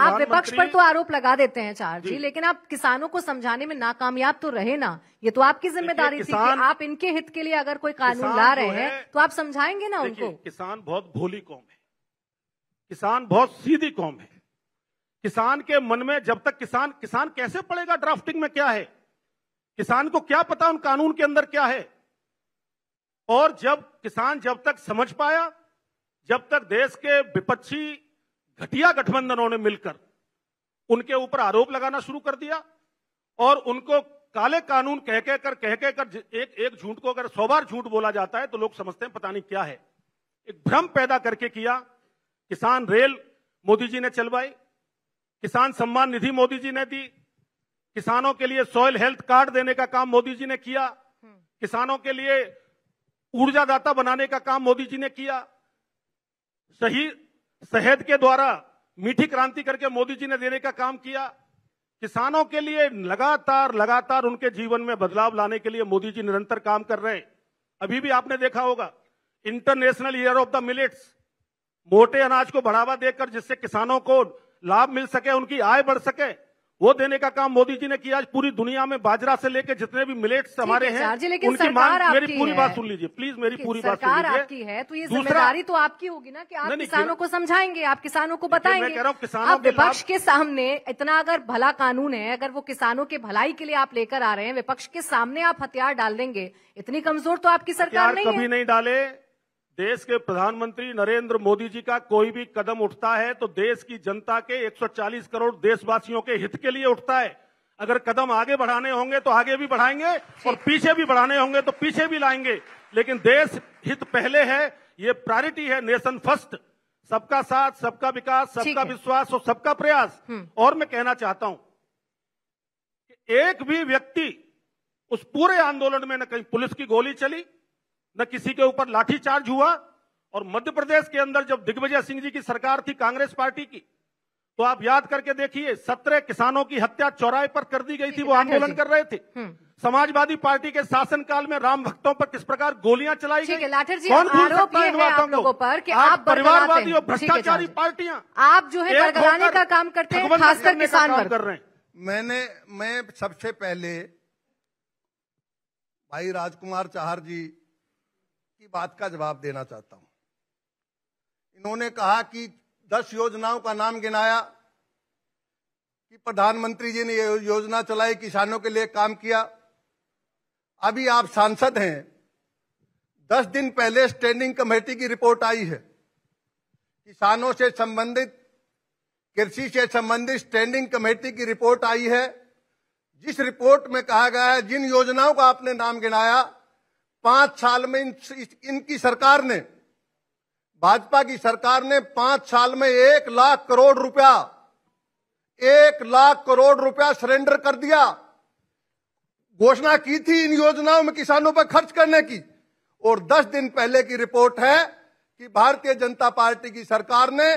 आप विपक्ष पर तो आरोप लगा देते हैं चार जी, लेकिन आप किसानों को समझाने में नाकामयाब तो रहे ना ये तो आपकी जिम्मेदारी थी कि आप इनके हित के लिए अगर कोई कानून ला रहे हैं तो आप समझाएंगे ना उनको किसान बहुत भोली कौम है किसान बहुत सीधी कौम है किसान के मन में जब तक किसान किसान कैसे पड़ेगा ड्राफ्टिंग में क्या है किसान को क्या पता उन कानून के अंदर क्या है और जब किसान जब तक समझ पाया जब तक देश के विपक्षी घटिया गठबंधनों ने मिलकर उनके ऊपर आरोप लगाना शुरू कर दिया और उनको काले कानून कह कह कर कह कह कर एक एक झूठ को अगर सौ बार झूठ बोला जाता है तो लोग समझते हैं पता नहीं क्या है एक भ्रम पैदा करके किया किसान रेल मोदी जी ने चलवाई किसान सम्मान निधि मोदी जी ने दी किसानों के लिए सॉयल हेल्थ कार्ड देने का काम मोदी जी ने किया किसानों के लिए ऊर्जादाता बनाने का काम मोदी जी ने किया शहीद शहद के द्वारा मीठी क्रांति करके मोदी जी ने देने का काम किया किसानों के लिए लगातार लगातार उनके जीवन में बदलाव लाने के लिए मोदी जी निरंतर काम कर रहे हैं अभी भी आपने देखा होगा international year of the millets मोटे अनाज को बढ़ावा देकर जिससे किसानों को लाभ मिल सके उनकी आय बढ़ सके वो देने का काम मोदी जी ने किया आज पूरी दुनिया में बाजरा से लेकर जितने भी मिलेट्स हमारे हैं उनकी मांग मेरी पूरी बात सुन लीजिए प्लीज मेरी पूरी बात सुन लीजिए आपकी है तो ये जिम्मेदारी तो आपकी होगी ना कि आप किसानों को समझाएंगे आप किसानों को बताएंगे कह रहा विपक्ष के सामने इतना अगर भला कानून है अगर वो किसानों के भलाई के लिए आप लेकर आ रहे हैं विपक्ष के सामने आप हथियार डाल देंगे इतनी कमजोर तो आपकी सरकार कभी नहीं डाले देश के प्रधानमंत्री नरेंद्र मोदी जी का कोई भी कदम उठता है तो देश की जनता के 140 करोड़ देशवासियों के हित के लिए उठता है अगर कदम आगे बढ़ाने होंगे तो आगे भी बढ़ाएंगे और पीछे भी बढ़ाने होंगे तो पीछे भी लाएंगे लेकिन देश हित पहले है ये प्रायोरिटी है नेशन फर्स्ट सबका साथ सबका विकास सबका विश्वास और सबका प्रयास हम्म। और मैं कहना चाहता हूं कि एक भी व्यक्ति उस पूरे आंदोलन में न कहीं पुलिस की गोली चली न किसी के ऊपर लाठीचार्ज हुआ और मध्य प्रदेश के अंदर जब दिग्विजय सिंह जी की सरकार थी कांग्रेस पार्टी की तो आप याद करके देखिए सत्रह किसानों की हत्या चौराहे पर कर दी गई थी वो आंदोलन कर रहे थे हम्म। समाजवादी पार्टी के शासनकाल में राम भक्तों पर किस प्रकार गोलियां चलाई गई लाठर जी कौन आरोप है आप लोगों पर कि आप परिवारवादी और भ्रष्टाचारी पार्टियां आप जो है बरगलाने का काम करते हैं खासकर किसान कर रहे हैं मैंने मैं सबसे पहले भाई राजकुमार चाहर जी की बात का जवाब देना चाहता हूं इन्होंने कहा कि दस योजनाओं का नाम गिनाया कि प्रधानमंत्री जी ने यह योजना चलाई किसानों के लिए काम किया अभी आप सांसद हैं दस दिन पहले स्टैंडिंग कमेटी की रिपोर्ट आई है किसानों से संबंधित कृषि से संबंधित स्टैंडिंग कमेटी की रिपोर्ट आई है जिस रिपोर्ट में कहा गया है जिन योजनाओं का आपने नाम गिनाया पांच साल में इन, इनकी सरकार ने भाजपा की सरकार ने पांच साल में एक लाख करोड़ रुपया एक लाख करोड़ रुपया सरेंडर कर दिया घोषणा की थी इन योजनाओं में किसानों पर खर्च करने की और दस दिन पहले की रिपोर्ट है कि भारतीय जनता पार्टी की सरकार ने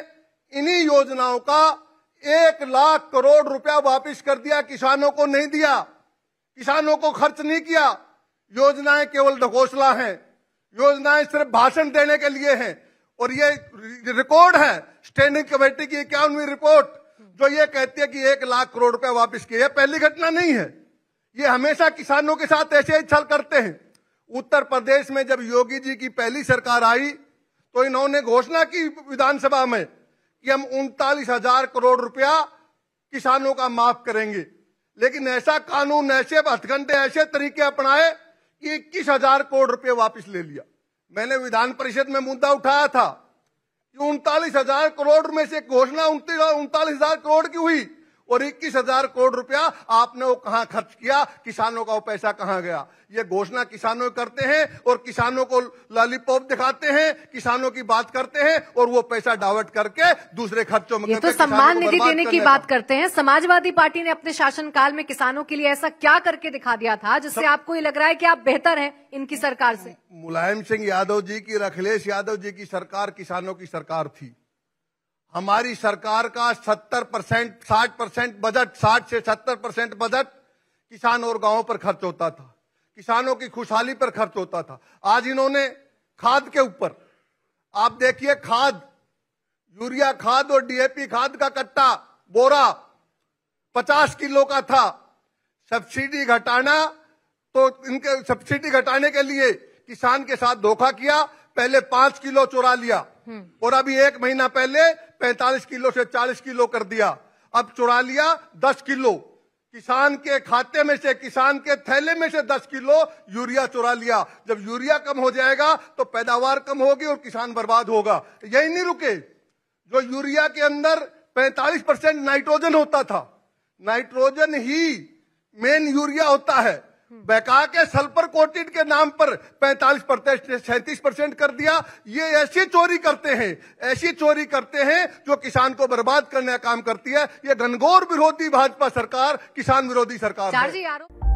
इन्हीं योजनाओं का एक लाख करोड़ रुपया वापस कर दिया किसानों को नहीं दिया किसानों को खर्च नहीं किया योजनाएं केवल ढकोसला हैं योजनाएं सिर्फ भाषण देने के लिए हैं और ये रिकॉर्ड है स्टैंडिंग कमेटी की इक्यावनवी रिपोर्ट जो ये कहती है कि एक लाख करोड़ रुपए वापस किए पहली घटना नहीं है ये हमेशा किसानों के साथ ऐसे ही छल करते हैं उत्तर प्रदेश में जब योगी जी की पहली सरकार आई तो इन्होंने घोषणा की विधानसभा में कि हम उनतालीस हजार करोड़ रुपया किसानों का माफ करेंगे लेकिन ऐसा कानून ऐसे हथकंडे ऐसे तरीके अपनाए कि इक्कीस हजार करोड़ रुपए वापस ले लिया मैंने विधान परिषद में मुद्दा उठाया था कि उनतालीस हजार करोड़ में से घोषणा उनतालीस हजार करोड़ की हुई और इक्कीस हजार करोड़ रुपया आपने वो कहाँ खर्च किया किसानों का वो पैसा कहाँ गया ये घोषणा किसानों करते हैं और किसानों को लॉलीपॉप दिखाते हैं किसानों की बात करते हैं और वो पैसा डावट करके दूसरे खर्चों में तो सम्मान निधि देने की बात करते हैं समाजवादी पार्टी ने अपने शासनकाल में किसानों के लिए ऐसा क्या करके दिखा दिया था जिससे आपको ये लग रहा है कि आप बेहतर है इनकी सरकार से मुलायम सिंह यादव जी की अखिलेश यादव जी की सरकार किसानों की सरकार थी हमारी सरकार का 70 परसेंट साठ परसेंट बजट 60 से 70 परसेंट बजट किसान और गांवों पर खर्च होता था किसानों की खुशहाली पर खर्च होता था आज इन्होंने खाद के ऊपर आप देखिए खाद यूरिया खाद और डीएपी खाद का कट्टा बोरा 50 किलो का था सब्सिडी घटाना तो इनके सब्सिडी घटाने के लिए किसान के साथ धोखा किया पहले पांच किलो चुरा लिया हम्म। और अभी एक महीना पहले 45 किलो से 40 किलो कर दिया अब चुरा लिया 10 किलो किसान के खाते में से किसान के थैले में से 10 किलो यूरिया चुरा लिया जब यूरिया कम हो जाएगा तो पैदावार कम होगी और किसान बर्बाद होगा यही नहीं रुके जो यूरिया के अंदर 45 परसेंट नाइट्रोजन होता था नाइट्रोजन ही मेन यूरिया होता है हम्म। बहका के सल्फर कोटिड के नाम पर 45 परसेंट सैंतीस परसेंट कर दिया ये ऐसी चोरी करते हैं ऐसी चोरी करते हैं जो किसान को बर्बाद करने का काम करती है ये घनघोर विरोधी भाजपा सरकार किसान विरोधी सरकार है।